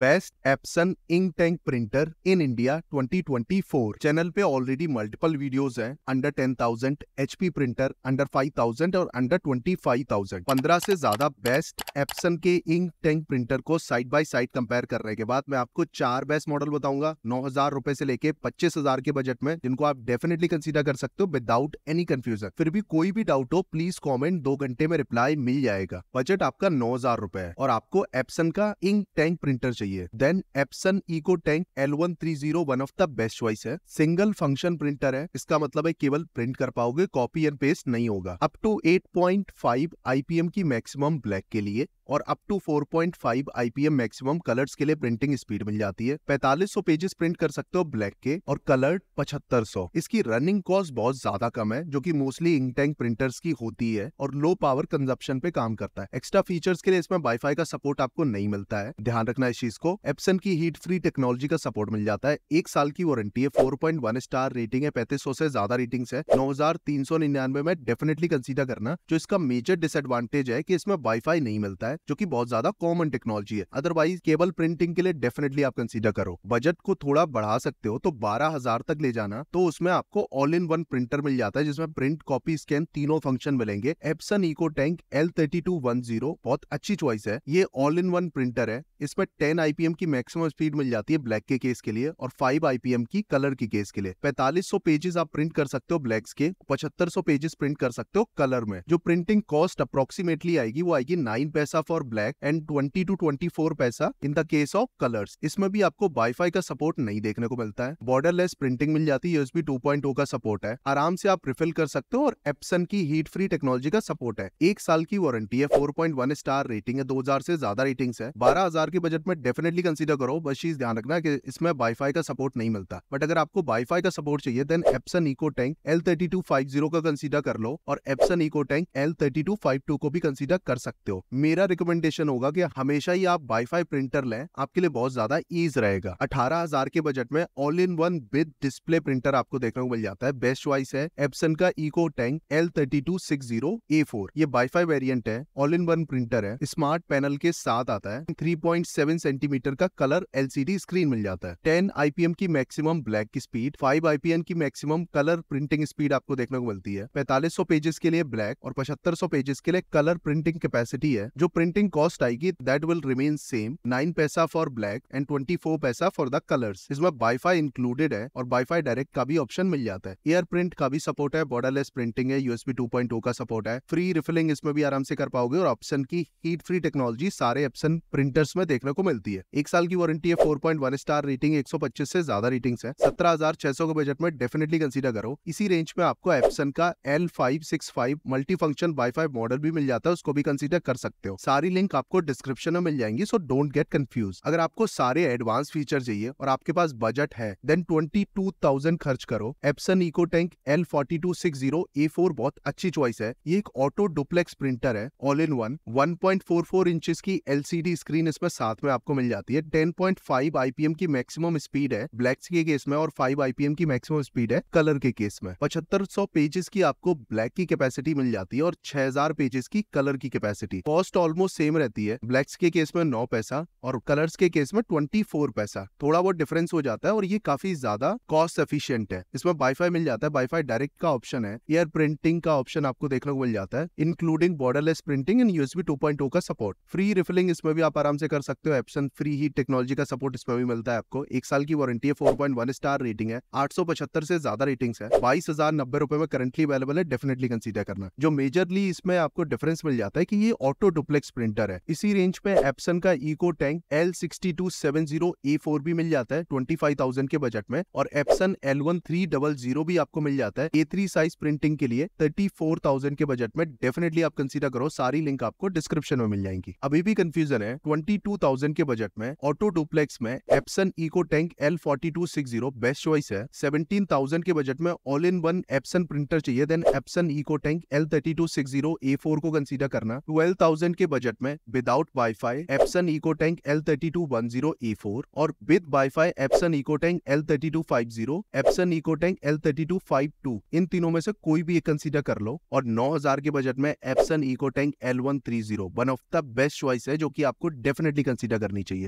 best Epson ink tank printer in India 2024 channel पे already multiple videos हैं under 10,000 HP printer under 5,000 और under 25,000 15 से ज्यादा best Epson के इंक टैंक प्रिंटर को साइड बाय साइड कंपेयर करने के बाद मैं आपको चार बेस्ट मॉडल बताऊंगा नौ हजार रूपए से लेके पच्चीस हजार के बजट में जिनको आप डेफिनेटली कंसिडर कर सकते हो विदाउट एनी कंफ्यूजन फिर भी कोई भी डाउट हो प्लीज कॉमेंट दो घंटे में रिप्लाई मिल जाएगा बजट आपका नौ हजार रुपए है और आपको एप्सन का इंक टैंक प्रिंटर चाहिए चाहिए then Epson Eco Tank L one three zero one of the best choice है सिंगल फंक्शन प्रिंटर है इसका मतलब है केवल प्रिंट कर पाओगे कॉपी एंड पेस्ट नहीं होगा अप टू पी आईपीएम की मैक्सिमम ब्लैक के लिए और up to 4.5 IPM maximum colours के लिए प्रिंटिंग स्पीड मिल जाती है 4500 पेजेस प्रिंट कर सकते हो ब्लैक के और कलर्ड 7500 इसकी रनिंग कॉस्ट बहुत ज्यादा कम है जो कि मोस्टली इंक टैंक प्रिंटर्स की होती है और लो पावर कंजप्शन पे काम करता है एक्स्ट्रा फीचर्स के लिए इसमें वाईफाई का सपोर्ट आपको नहीं मिलता है ध्यान रखना इस चीज को एप्सन की हीट फ्री टेक्नोलॉजी का सपोर्ट मिल जाता है एक साल की वारंटी है फोर स्टार रेटिंग है पैंतीस से ज्यादा रेटिंग है नौ में डेफिनेटली कंसिडर करना जो इसका मेजर डिसएडवांटेज है की इसमें वाईफाई नहीं मिलता है है जो की बहुत ज्यादा कॉमन टेक्नोलॉजी है अदरवाइज केबल प्रिंटिंग के लिए डेफिनेटली आप कंसिडर करो बजट को थोड़ा बढ़ा सकते हो तो बारह हजार तक ले जाना तो उसमें आपको ऑल इन वन प्रिंटर मिल जाता है जिसमें प्रिंट कॉपी स्कैन तीनों फंक्शन मिलेंगे एप्सन इको टैंक एल बहुत अच्छी चॉइस है ये ऑल इन वन प्रिंटर है इसमें टेन आईपीएम की मैक्सिमम स्पीड मिल जाती है ब्लैक के केस के लिए और फाइव आईपीएम की कलर की केस के लिए पैतालीस सौ पेजेस आप प्रिंट कर सकते हो ब्लैक्स के पचहत्तर सौ पेजेस प्रिंट कर सकते हो कलर में जो प्रिंटिंग कॉस्ट अप्रोक्सीमेटली आएगी वो आएगी नाइन पैसा फॉर ब्लैक एंड 20 टू 24 पैसा in the case of colours इसमें भी आपको वाईफाई का सपोर्ट नहीं देखने को मिलता है बॉर्डरलेस प्रिंटिंग मिल जाती है यूएसबी 2.0 का सपोर्ट है आराम से आप रिफिल कर सकते हो और एप्सन की हीट फ्री टेक्नोलॉजी का सपोर्ट है एक साल की वारंटी है फोर स्टार रेटिंग है दो से ज्यादा रेटिंग है बारह के बजट में डेफिनेटली कंसिडर करो बस चीज ध्यान रखना की इसमें वाईफाई का सपोर्ट नहीं मिलता बट अगर आपको वाईफाई का सपोर्ट चाहिए then Epson Eco Tank L thirty का कंसिडर कर लो और Epson Eco Tank L thirty को भी कंसिडर कर सकते हो मेरा रिकमेंडेशन होगा कि हमेशा ही आप वाईफाई प्रिंटर लें आपके लिए बहुत ज्यादा ईज रहेगा अठारह हजार के बजट में all in one with display printer आपको देखने को मिल जाता है बेस्ट चॉइस है एप्सन का Eco Tank L thirty two six zero A four ये वाईफाई वेरियंट है ऑल इन वन प्रिंटर है स्मार्ट पैनल के साथ आता है थ्री पॉइंट सेवन सेंटीमीटर का कलर एलसीडी स्क्रीन मिल जाता है टेन आईपीएम की मैक्सिमम ब्लैक की स्पीड फाइव आईपीएम की मैक्सिमम कलर प्रिंटिंग स्पीड आपको देखने को मिलती है पैतालीस सौ पेजेस के लिए ब्लैक और पचहत्तर सौ पेजेस के लिए कलर प्रिंटिंग कैपेसिटी है जो प्रिंटिंग कॉस्ट आएगी that will remain same nine पैसा for black and twenty four पैसा फॉर द कलर इसमें वाई फाई इंक्लूडेड है और वाई fi डायरेक्ट का भी ऑप्शन मिल जाता है एयर प्रिंट का भी सपोर्ट है बॉर्डरलेस प्रिंटिंग है यूएसबी टू oh का सपोर्ट है फ्री रिफिलिंग इसमें भी आराम से कर पाओगे और ऑप्शन की हीट फ्री टेक्नोलॉजी सारे ऑप्शन प्रिंटर्स में देखने को मिलती है एक साल की वारंटी है वन स्टार रेटिंग पच्चीस से ज्यादा रेटिंग है सत्रह हजार छह सौ के बजट में डेफिनेटली कंसिडर करो इसी रेंज में आपको एप्सन का L five six five multi function wifi model भी मिल जाता है उसको भी कंसिडर कर सकते हो सारी लिंक आपको डिस्क्रिप्शन में मिल जाएंगी सो डोंट गेट कंफ्यूज अगर आपको सारे एडवांस फीचर चाहिए और आपके पास बजट है देन ट्वेंटी टू थाउजेंड खर्च करो Epson Eco Tank L forty two six zero A four बहुत अच्छी चॉइस है ये एक ऑटो डुप्लेक्स प्रिंटर है all in one one point four four inch की एलसीडी स्क्रीन इसमें साथ में आपको मिल जाती है टेन पॉइंट फाइव आईपीएम की मैक्सिमम स्पीड है ब्लैक्स के केस में और फाइव आईपीएम की मैक्सिमम स्पीड है कलर के केस में पचहत्तर सौ पेजेस की आपको ब्लैक की कैपेसिटी मिल जाती है और छह हजार पेजेस की कलर की capacity cost almost almost same रहती है ब्लैक्स के केस में नौ पैसा और कलर्स के केस में ट्वेंटी फोर पैसा थोड़ा बहुत डिफरेंस हो जाता है और ये काफी ज्यादा कॉस्ट एफिशिएंट है इसमें बाईफाई मिल जाता है बाईफाई डायरेक्ट का ऑप्शन है एयर प्रिंटिंग का ऑप्शन आपको देखने को मिल जाता है including borderless printing and USB two point का सपोर्ट फ्री रिफिलिंग इसमें भी आप आराम से कर सकते हो एप्सन फ्री ही टेक्नोलॉजी का सपोर्ट इसमें भी मिलता है आपको एक साल की वारंटी है four point one star rating है आठ सौ पचहत्तर से ज्यादा रेटिंग है बाईस हजार नब्बे रुपए में करंटली अवेलेबल है डेफिनेटली कंसिडर करना जो मेजरली इसमें आपको डिफरेंस मिल जाता है कि ये ऑटो डुप्लेक्स स्प्रिंटर है इसी रेंज में एप्सन का इको टैंक एल सिक्सटी भी मिल जाता है ट्वेंटी के बजट में और एप्सन एल भी आपको मिल जाता है ए साइज प्रिंटिंग के लिए थर्टी के बजट में डेफिनेटली आप कंसिडर करो सारी लिंक आपको डिस्क्रिप्शन में मिल जाएंगी अभी भी कंफ्यूजन है 22,000 के बजट में ऑटो डुप्लेक्स में Epson Eco Tank L best choice है 17,000 के बजट में all in one Epson printer चाहिए then Epson Eco Tank L thirty two six zero को कंसीडर करना 12,000 के बजट बजट में without wifi Epson Eco Tank L thirty two one zero A four और with wifi Epson Eco Tank L thirty two five zero Epson Eco Tank L thirty two five two इन तीनों में से कोई भी consider कर लो और नौ हजार के बजट में Epson Eco Tank L one three zero one of the best choice है जो की आपको डेफिनेटली कंसिडर करनी चाहिए